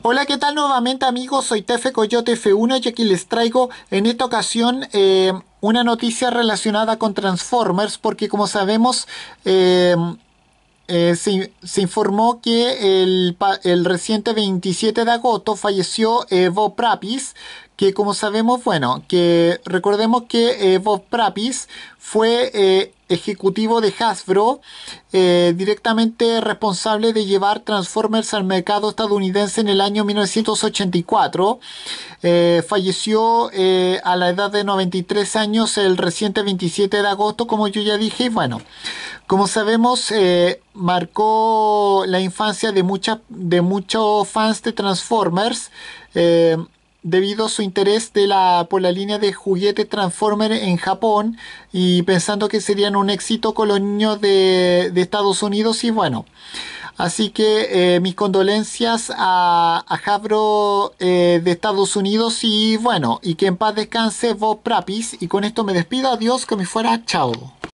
Hola, ¿qué tal nuevamente amigos? Soy Tefe Coyote F1 y aquí les traigo en esta ocasión eh, una noticia relacionada con Transformers porque como sabemos eh, eh, se, informó que el, reciente 27 de agosto falleció Bob Prapis, que como sabemos, bueno, que recordemos que Bob Prapis fue eh, ejecutivo de Hasbro, eh, directamente responsable de llevar Transformers al mercado estadounidense en el año 1984. falleció a la edad de 93 años el reciente 27 de agosto, como yo ya dije, y bueno. Como sabemos, eh, marcó la infancia de, mucha, de muchos fans de Transformers. Eh, debido a su interés por la línea de juguete Transformers en Japón y pensando que serían un éxito con los niños de, Estados Unidos y bueno. Así que eh, mis condolencias a, Jabro de Estados Unidos y bueno, y que en paz descanse vos, Prapis y con esto me despido, adiós, que me fuera, chao.